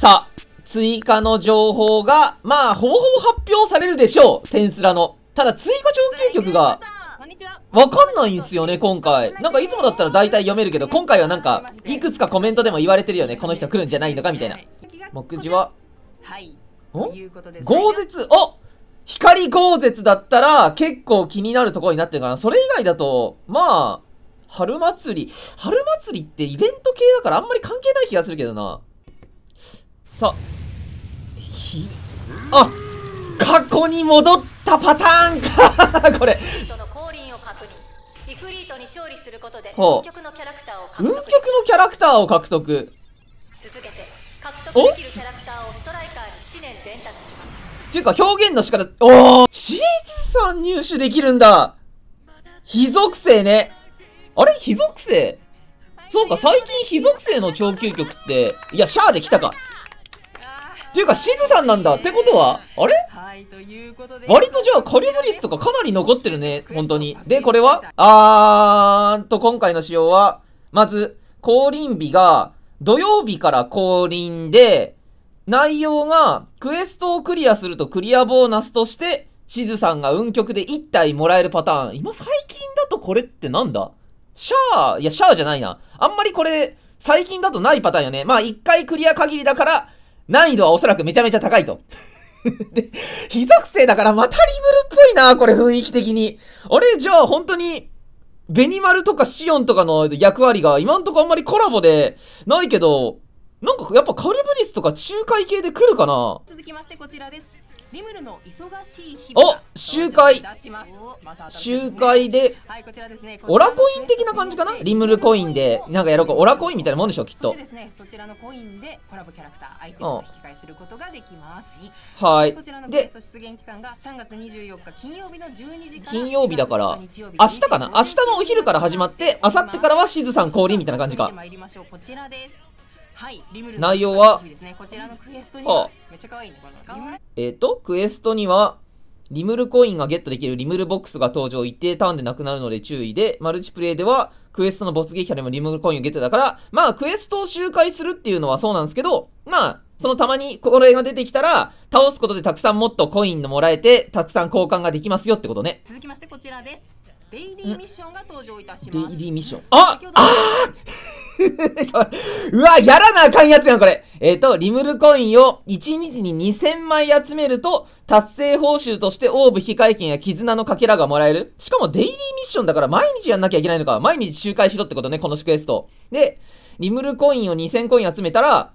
さあ、追加の情報が、まあ、ほぼほぼ発表されるでしょう。テンスラの。ただ、追加上級曲が、わかんないんすよね、今回。なんか、いつもだったら大体読めるけど、今回はなんか、いくつかコメントでも言われてるよね。この人来るんじゃないのか、みたいな。目次は、はいん。豪絶お光豪絶だったら、結構気になるところになってるかな。それ以外だと、まあ、春祭り。春祭りってイベント系だからあんまり関係ない気がするけどな。さ、あひ、あ過去に戻ったパターンか これその降臨をイフリートに勝利することで運極のキャラクターを獲得運極のキャラクターを獲得続けて獲得できるキャラクターをストライカーに思念伝達しますっていうか表現の仕方おおシーズさん入手できるんだ非属性ねあれ非属性そうか最近非属性の超究極っていやシャアで来たかていうか、シズさんなんだってことは、あれ割とじゃあ、カリブリスとかかなり残ってるね、本当に。で、これはあーんと、今回の仕様は、まず、降臨日が、土曜日から降臨で、内容が、クエストをクリアするとクリアボーナスとして、しずさんが運極で1体もらえるパターン。今最近だとこれってなんだシャア、いや、シャアじゃないな。あんまりこれ、最近だとないパターンよね。まあ、一回クリア限りだから、難易度はおそらくめちゃめちゃ高いと。で、非属性だからまたリブルっぽいな、これ雰囲気的に。あれ、じゃあ本当に、ベニマルとかシオンとかの役割が今んとこあんまりコラボでないけど、なんかやっぱカルブディスとか仲介系で来るかな続きましてこちらです。リムルの忙しい日お集会集会で、オラコイン的な感じかなリムルコインでなんかやろうかオラコインみたいなもんでしょきっとそですねそちらのコインでコラボキャラクターアイテムを引き換えすることができますはいで、出現期間が3月24日金曜日の12時金曜日だから明日かな明日のお昼から始まって明後日からはしずさん降臨みたいな感じかまいりましょうこちらです内容は、えっ、ー、と、クエストには、リムルコインがゲットできるリムルボックスが登場、一定ターンでなくなるので注意で、マルチプレイでは、クエストのボス撃破でもリムルコインをゲットだから、まあ、クエストを周回するっていうのはそうなんですけど、まあ、そのたまにこれが出てきたら、倒すことでたくさんもっとコインのもらえて、たくさん交換ができますよってことね。続きましてこちらです。デイリーミッションが登場いたします。デイリーミッション。ああ うわ、やらなあかんやつやん、これ。えっ、ー、と、リムルコインを1日に2000枚集めると、達成報酬としてオーブ引換券や絆のかけらがもらえる。しかもデイリーミッションだから毎日やんなきゃいけないのか。毎日周回しろってことね、このシクエスト。で、リムルコインを2000コイン集めたら、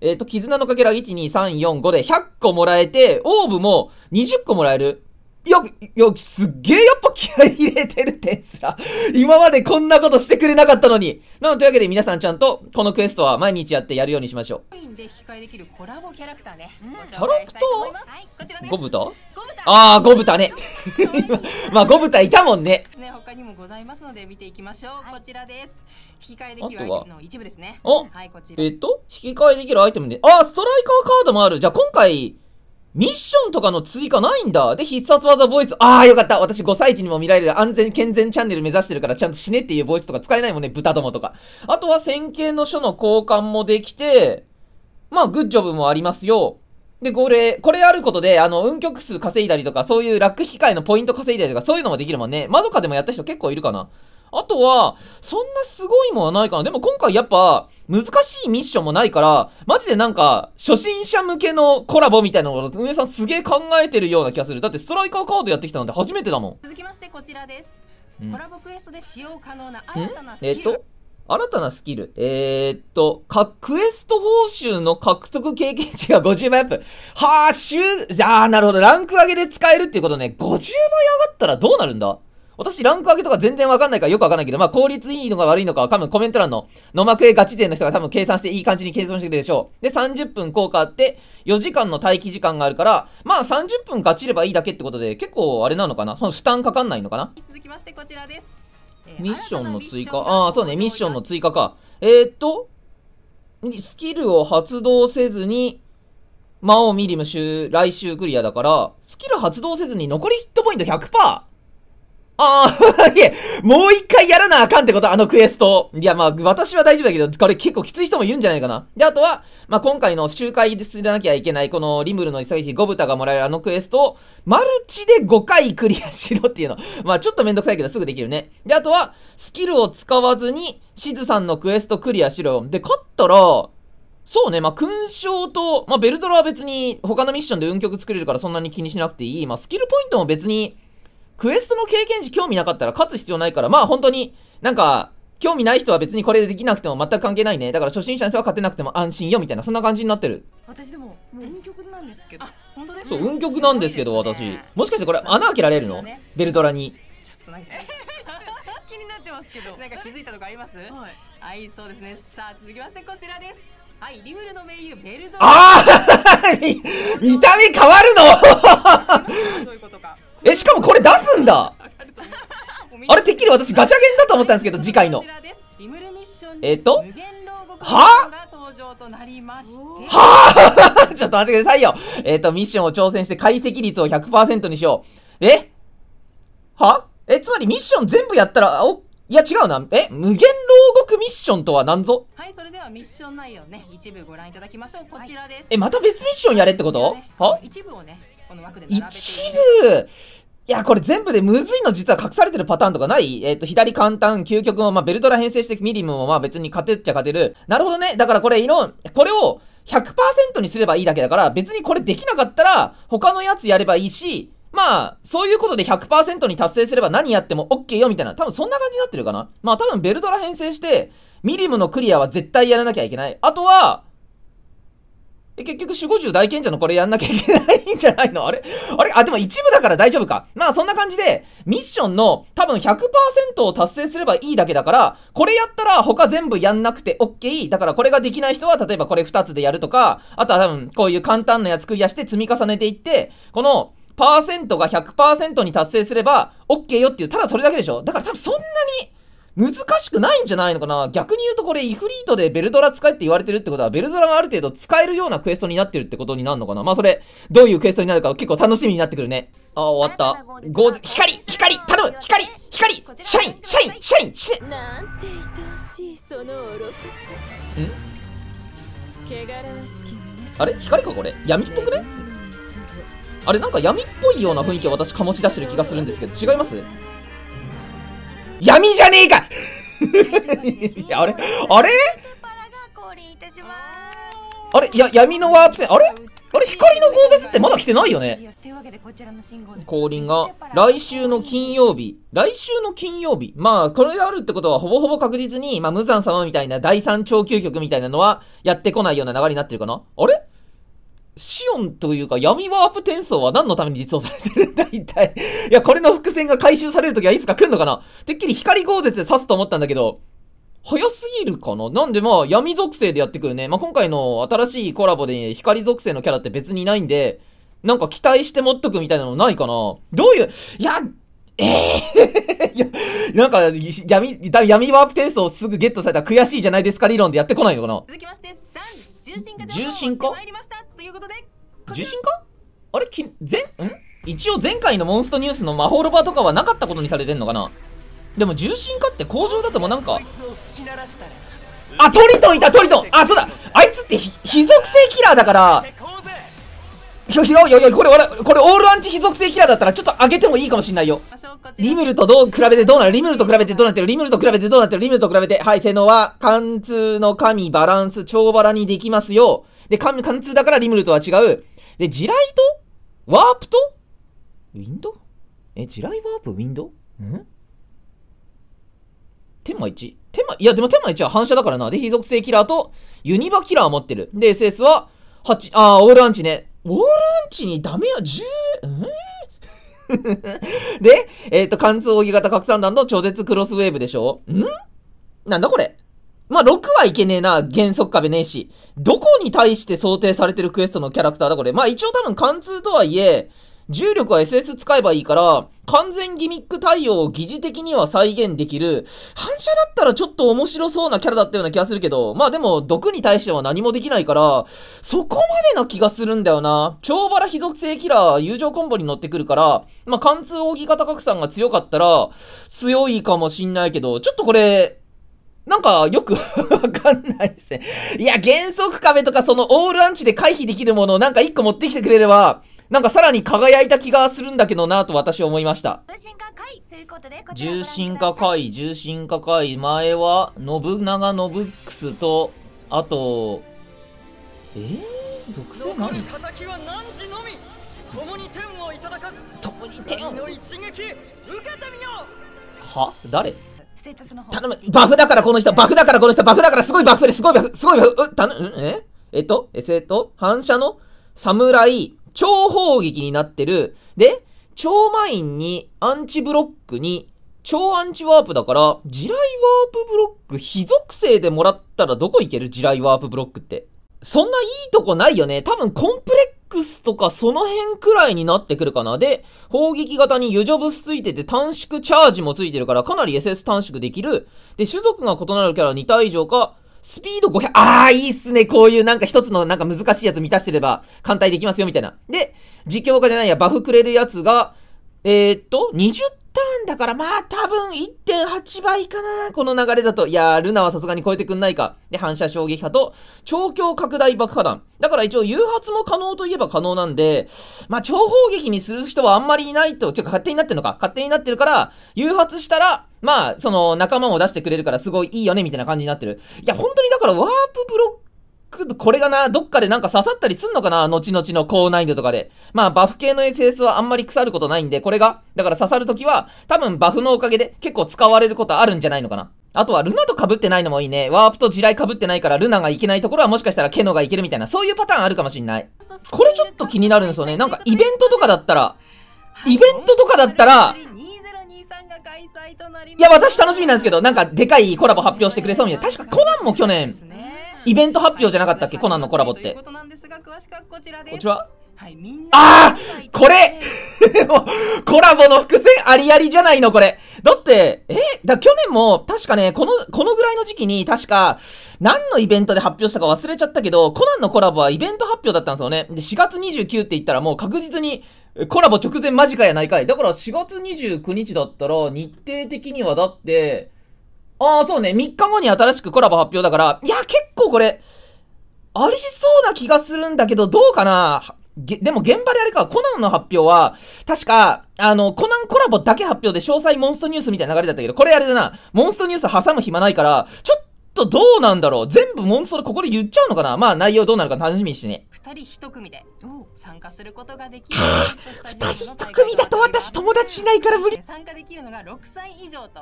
えっ、ー、と、絆のかけら1、2、3、4、5で100個もらえて、オーブも20個もらえる。よ、よ、すっげえやっぱ気合い入れてるテスラ。今までこんなことしてくれなかったのに。なのというわけで皆さんちゃんとこのクエストは毎日やってやるようにしましょう。で引換えできるコラボキャラクターね。キャラクターゴブタああ、ゴブタね。まあ、ゴブタいたもんね。他にもございますので見ていきましょう。こちらです。引き換えできるアイテムの一部ですね。おはい、こちら。えっと、引き換えできるアイテムで。あ、ストライカーカードもある。じゃあ今回、ミッションとかの追加ないんだ。で、必殺技ボイス。あーよかった。私5歳児にも見られる安全健全チャンネル目指してるからちゃんと死ねっていうボイスとか使えないもんね。豚どもとか。あとは線形の書の交換もできて、まあ、グッジョブもありますよ。で、これ、これあることで、あの、運極数稼いだりとか、そういうラック機械のポイント稼いだりとか、そういうのもできるもんね。まどかでもやった人結構いるかな。あとは、そんなすごいもんはないかな。でも今回やっぱ、難しいミッションもないから、マジでなんか、初心者向けのコラボみたいなのを、運営さんすげえ考えてるような気がする。だってストライカーカードやってきたので初めてだもん。続きましてこちらです。うん、コラボクエストで使用可能な新たなスキル。えっと新たなスキル。えー、っと、か、クエスト報酬の獲得経験値が50倍アップ。はあ、週、じゃあ、なるほど。ランク上げで使えるっていうことね。50倍上がったらどうなるんだ私、ランク上げとか全然わかんないからよくわかんないけど、まあ、効率いいのが悪いのかは多分コメント欄の野幕へガチ勢の人が多分計算していい感じに計算してくれるでしょう。で、30分効果あって、4時間の待機時間があるから、まあ、30分ガチればいいだけってことで、結構あれなのかなその負担かかんないのかな続きましてこちらです。ミッションの追加。ああ、そうね、ミッションの追加か。えー、っと、スキルを発動せずに、魔王ミリム来週クリアだから、スキル発動せずに残りヒットポイント 100%! ああ、いえ、もう一回やらなあかんってことあのクエスト。いや、まあ、私は大丈夫だけど、これ結構きつい人もいるんじゃないかな。で、あとは、まあ、今回の周回めなきゃいけない、このリムルの潔し5豚がもらえるあのクエストを、マルチで5回クリアしろっていうの。まあ、ちょっとめんどくさいけどすぐできるね。で、あとは、スキルを使わずに、しずさんのクエストクリアしろ。で、勝ったら、そうね、まあ、勲章と、まあ、ベルトラは別に他のミッションで運曲作れるからそんなに気にしなくていい。まあ、スキルポイントも別に、クエストの経験値興味なかったら勝つ必要ないから、まあ本当に、なんか、興味ない人は別にこれでできなくても全く関係ないね。だから初心者の人は勝てなくても安心よみたいな、そんな感じになってる。私でも、もう運極なんですけど。本当ですそう、運極なんですけど、ね、私。もしかしてこれ穴開けられるの、ね、ベルトラに。ちょっとなんか。気になってますけど。なんか気づいたとこありますはい。はい、そうですね。さあ続きましてこちらです。はい、リムルの名優ベルドああ 見た目変わるのえ、しかもこれ出すんだあれてっきり私ガチャゲンだと思ったんですけど、次回の。えっ、と、はは ちょっと待ってくださいよ。えっ、ー、と、ミッションを挑戦して解析率を100%にしよう。えはえ、つまりミッション全部やったら、OK いや違うな。え無限牢獄ミッションとは何ぞはい、それではミッション内容ね、一部ご覧いただきましょう。こちらです。え、また別ミッションやれってこと、ね、は一部をね、この枠で並べて一部いや、これ全部でむずいの実は隠されてるパターンとかないえっ、ー、と、左簡単、究極も、まあ、ベルトラ編成してミリムも、まあ、別に勝てっちゃ勝てる。なるほどね。だからこれ、いろん、これを100%にすればいいだけだから、別にこれできなかったら、他のやつやればいいし、まあ、そういうことで100%に達成すれば何やっても OK よみたいな、多分そんな感じになってるかな。まあ多分ベルドラ編成して、ミリムのクリアは絶対やらなきゃいけない。あとは、え、結局、守護獣大賢者のこれやんなきゃいけないんじゃないのあれあれあ、でも一部だから大丈夫か。まあそんな感じで、ミッションの多分100%を達成すればいいだけだから、これやったら他全部やんなくて OK。だからこれができない人は、例えばこれ2つでやるとか、あとは多分こういう簡単なやつクリアして積み重ねていって、この、パーセントが100%に達成すれば、OK よっていう、ただそれだけでしょだから多分そんなに、難しくないんじゃないのかな逆に言うとこれ、イフリートでベルドラ使えって言われてるってことは、ベルドラがある程度使えるようなクエストになってるってことになるのかなまあそれ、どういうクエストになるか結構楽しみになってくるね。あ終わった。ゴーズ、光光頼む光光シャインシャインシャインしてなんて愛しいそのんあれ光かこれ闇っぽくねあれなんか闇っぽいような雰囲気を私醸し出してる気がするんですけど、違います闇じゃねえか いや、あれあれあれや、闇のワープ線、あれあれ光の豪絶ってまだ来てないよね降臨が来週の金曜日。来週の金曜日。まあ、これがあるってことはほぼほぼ確実に、まあ、無惨様みたいな第三超究極みたいなのはやってこないような流れになってるかなあれシオンというか闇ワープ転送は何のために実装されてるんだ一体。いや、これの伏線が回収されるときはいつか来んのかなてっきり光豪絶で刺すと思ったんだけど、早すぎるかななんでまあ闇属性でやってくるね。まあ、今回の新しいコラボで光属性のキャラって別にいないんで、なんか期待して持っとくみたいなのないかなどういう、いや、ええーなんか、闇、闇ワープ転送すぐゲットされたら悔しいじゃないですか理論でやってこないのかな続きまして、3、重心化重心化あれき前ん一応前回のモンストニュースの魔法ロバとかはなかったことにされてんのかなでも重心化って工場だともなんかあトリトンいたトリトンあそうだあいつって非属性キラーだからひょひょいやいやこれ俺、これオールアンチ非属性キラーだったらちょっと上げてもいいかもしんないよ。リムルとどう比べてどうなるリムルと比べてどうなってるリムルと比べてどうなってるリムルと比べて。はい、性能は、貫通の神、バランス、超バラにできますよ。で、貫通だからリムルとは違う。で、地雷とワープとウィンドえ、地雷ワープウィンドん天魔 1? 天魔、いやでも天魔1は反射だからな。で、非属性キラーとユニバキラー持ってる。で、SS は8、あー、オールアンチね。ウォーランチにダメや、10、うん で、えっ、ー、と、貫通扇形拡散弾の超絶クロスウェーブでしょんなんだこれまあ、6はいけねえな、原則壁ねえし。どこに対して想定されてるクエストのキャラクターだこれ。まあ、一応多分貫通とはいえ、重力は SS 使えばいいから、完全ギミック対応を疑似的には再現できる。反射だったらちょっと面白そうなキャラだったような気がするけど、まあでも毒に対しては何もできないから、そこまでな気がするんだよな。超バラ非属性キラー、友情コンボに乗ってくるから、まあ貫通扇型格さんが強かったら、強いかもしんないけど、ちょっとこれ、なんか、よく わかんないですね。いや、原則壁とかそのオールアンチで回避できるものをなんか一個持ってきてくれれば、なんかさらに輝いた気がするんだけどなと私は思いました。重心化会、重心化い、前は、信長ノブックスと、あと、えぇ、ー、属性何共に天をいただかず共に天の一撃受けてみようは誰頼むバフだからこの人バフだからこの人バフだからすごいバフですごいバフすごいバフう頼むええっとえっと反射の侍超砲撃になってる。で、超マインにアンチブロックに超アンチワープだから、地雷ワープブロック、非属性でもらったらどこ行ける地雷ワープブロックって。そんないいとこないよね。多分コンプレックスとかその辺くらいになってくるかな。で、砲撃型に油除物ついてて短縮チャージもついてるから、かなり SS 短縮できる。で、種族が異なるキャラ2体以上か、スピード500、ああ、いいっすね。こういうなんか一つのなんか難しいやつ満たしてれば、簡単できますよ、みたいな。で、実況家じゃないや、バフくれるやつが、えー、っと、20んだから、まあ多分1.8倍かな。この流れだと。いやー、ルナはさすがに超えてくんないか。で、反射衝撃波と、超強拡大爆破弾。だから一応誘発も可能といえば可能なんで、まあ超砲撃にする人はあんまりいないと、ちょっと勝手になってるのか。勝手になってるから、誘発したら、まあ、その仲間も出してくれるからすごいいいよね、みたいな感じになってる。いや、本当にだからワープブロックこれがな、どっかでなんか刺さったりすんのかな後々の高難易度とかで。まあ、バフ系の SS はあんまり腐ることないんで、これが、だから刺さるときは、多分バフのおかげで結構使われることあるんじゃないのかな。あとは、ルナと被ってないのもいいね。ワープと地雷被ってないから、ルナがいけないところはもしかしたらケノがいけるみたいな、そういうパターンあるかもしんない。これちょっと気になるんですよね。なんか、イベントとかだったら、イベントとかだったら、いや、私楽しみなんですけど、なんか、でかいコラボ発表してくれそうみたいな。確かコナンも去年、イベント発表じゃなかったっけ、コナンのコラボって。こちらはい、みんなあこれ コラボの伏線ありありじゃないのこれ。だって、えだ、去年も、確かね、この、このぐらいの時期に、確か、何のイベントで発表したか忘れちゃったけど、コナンのコラボはイベント発表だったんですよね。で、4月29って言ったらもう確実に、コラボ直前間近やないかい。だから4月29日だったら、日程的にはだって、ああ、そうね。3日後に新しくコラボ発表だから、いや、結構これ、ありそうな気がするんだけど、どうかなでも現場であれか、コナンの発表は、確か、あの、コナンコラボだけ発表で詳細モンストニュースみたいな流れだったけど、これあれだな、モンストニュース挟む暇ないから、ちょっとどうなんだろう全部モンストでここで言っちゃうのかなまあ内容どうなるか楽しみにしてね。二人一組で参加することができる。二人一組だと私友達いないから無理。参加できるのが6歳以上と。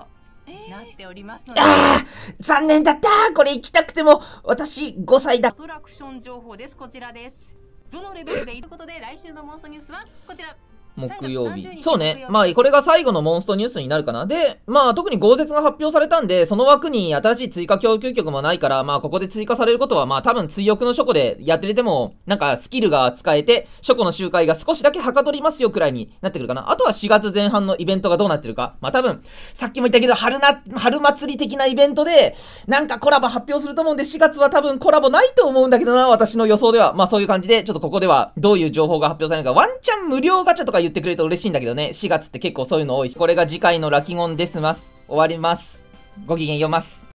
なっておりますので、えー、あ残念だったこれ行きたくても私5歳だアトラクション情報ですこちらですどのレベルでいいとことで来週のモンストニュースはこちら木曜日。そうね。まあ、これが最後のモンストニュースになるかな。で、まあ、特に豪絶が発表されたんで、その枠に新しい追加供給局もないから、まあ、ここで追加されることは、まあ、多分、追憶の書庫でやってれても、なんか、スキルが使えて、書庫の周回が少しだけはかどりますよくらいになってくるかな。あとは4月前半のイベントがどうなってるか。まあ、多分、さっきも言ったけど、春な、春祭り的なイベントで、なんかコラボ発表すると思うんで、4月は多分コラボないと思うんだけどな、私の予想では。まあ、そういう感じで、ちょっとここでは、どういう情報が発表されるか。ワンチャン無料ガチャとか言ってくれると嬉しいんだけどね。4月って結構そういうの多いし。これが次回のラキゴンですます。終わります。ごきげんよます。